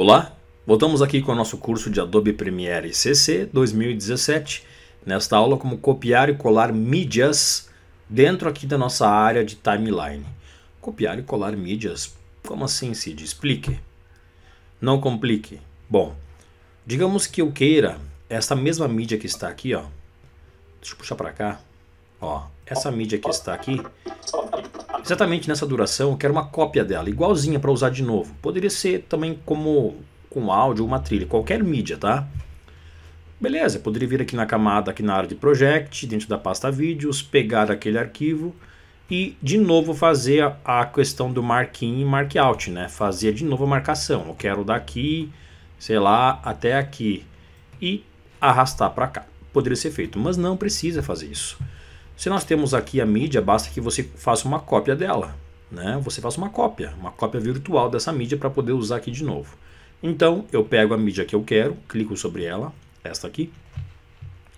Olá, voltamos aqui com o nosso curso de Adobe Premiere CC 2017. Nesta aula, como copiar e colar mídias dentro aqui da nossa área de timeline. Copiar e colar mídias? Como assim, Cid? Explique. Não complique. Bom, digamos que eu queira esta mesma mídia que está aqui, ó. Deixa eu puxar para cá. Ó, essa mídia que está aqui, exatamente nessa duração, eu quero uma cópia dela, igualzinha para usar de novo. Poderia ser também como com áudio ou uma trilha, qualquer mídia, tá? Beleza, poderia vir aqui na camada, aqui na área de Project, dentro da pasta Vídeos, pegar aquele arquivo e de novo fazer a, a questão do mark-in e mark-out, né? Fazer de novo a marcação. Eu quero daqui, sei lá, até aqui e arrastar para cá. Poderia ser feito, mas não precisa fazer isso. Se nós temos aqui a mídia, basta que você faça uma cópia dela. Né? Você faça uma cópia, uma cópia virtual dessa mídia para poder usar aqui de novo. Então, eu pego a mídia que eu quero, clico sobre ela, esta aqui.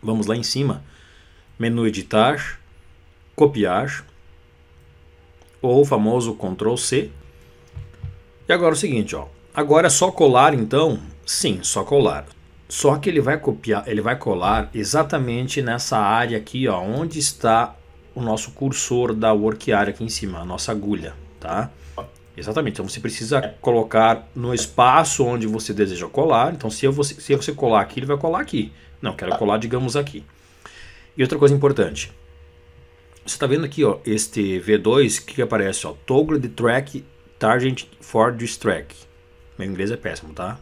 Vamos lá em cima, menu editar, copiar, ou o famoso Ctrl C. E agora é o seguinte, ó. agora é só colar então? Sim, só colar. Só que ele vai copiar, ele vai colar exatamente nessa área aqui, ó, onde está o nosso cursor da work area aqui em cima, a nossa agulha, tá? Exatamente, então você precisa colocar no espaço onde você deseja colar. Então, se, eu se você colar aqui, ele vai colar aqui. Não, quero colar, digamos, aqui. E outra coisa importante. Você está vendo aqui, ó, este V2, que, que aparece? Ó, toggle the track, target for this track. Meu inglês é péssimo, tá?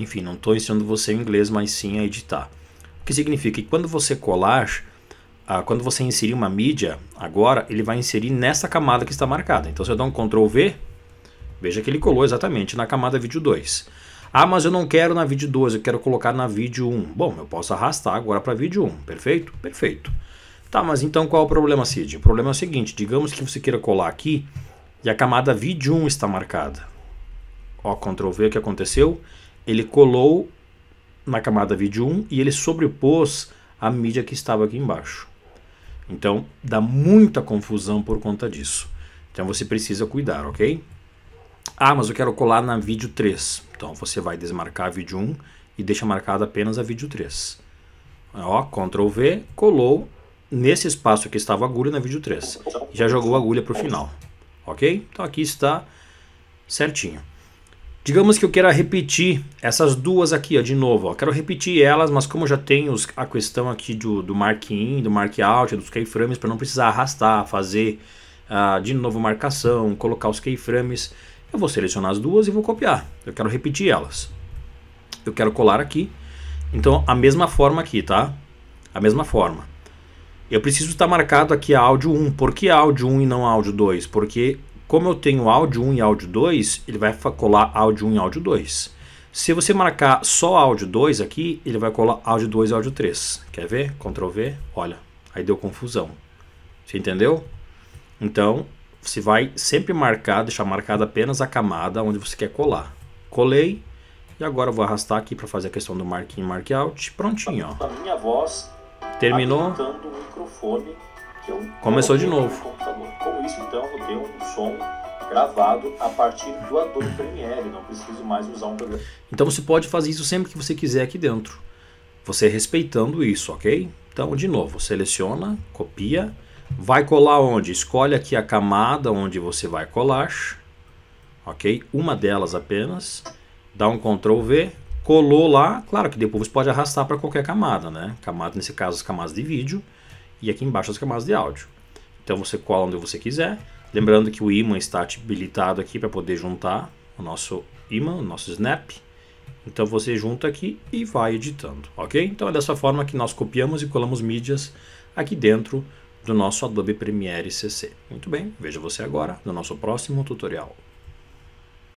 Enfim, não estou ensinando você o inglês, mas sim a editar. O que significa que quando você colar, ah, quando você inserir uma mídia, agora ele vai inserir nessa camada que está marcada. Então, se eu dar um Ctrl V, veja que ele colou exatamente na camada vídeo 2. Ah, mas eu não quero na vídeo 2, eu quero colocar na vídeo 1. Bom, eu posso arrastar agora para vídeo 1, perfeito? Perfeito. Tá, mas então qual é o problema, Cid? O problema é o seguinte, digamos que você queira colar aqui e a camada vídeo 1 está marcada. Ó, Ctrl V, o que aconteceu? ele colou na camada vídeo 1 e ele sobrepôs a mídia que estava aqui embaixo. Então, dá muita confusão por conta disso. Então, você precisa cuidar, ok? Ah, mas eu quero colar na vídeo 3. Então, você vai desmarcar a vídeo 1 e deixa marcada apenas a vídeo 3. Ó, Ctrl V, colou nesse espaço que estava a agulha na vídeo 3. Já jogou a agulha para o final, ok? Então, aqui está certinho. Digamos que eu queira repetir essas duas aqui ó, de novo. Ó. Quero repetir elas, mas como já tem a questão aqui do, do mark in, do mark out, dos keyframes, para não precisar arrastar, fazer uh, de novo marcação, colocar os keyframes, eu vou selecionar as duas e vou copiar. Eu quero repetir elas. Eu quero colar aqui. Então, a mesma forma aqui, tá? A mesma forma. Eu preciso estar tá marcado aqui a áudio 1. Por que áudio 1 e não áudio 2? Porque como eu tenho áudio 1 e áudio 2, ele vai colar áudio 1 e áudio 2. Se você marcar só áudio 2 aqui, ele vai colar áudio 2 e áudio 3. Quer ver? Ctrl V, olha, aí deu confusão. Você entendeu? Então, você vai sempre marcar, deixar marcada apenas a camada onde você quer colar. Colei, e agora eu vou arrastar aqui para fazer a questão do mark in, mark out. Prontinho, ó. Terminou. Começou de novo então eu vou ter um som gravado a partir do Adobe Premiere, não preciso mais usar um programa. Então você pode fazer isso sempre que você quiser aqui dentro, você respeitando isso, ok? Então, de novo, seleciona, copia, vai colar onde? Escolhe aqui a camada onde você vai colar, ok? Uma delas apenas, dá um Ctrl V, colou lá, claro que depois você pode arrastar para qualquer camada, né? Camada, nesse caso, as camadas de vídeo e aqui embaixo as camadas de áudio. Então você cola onde você quiser. Lembrando que o imã está habilitado aqui para poder juntar o nosso imã, o nosso snap. Então você junta aqui e vai editando, ok? Então é dessa forma que nós copiamos e colamos mídias aqui dentro do nosso Adobe Premiere CC. Muito bem, vejo você agora no nosso próximo tutorial.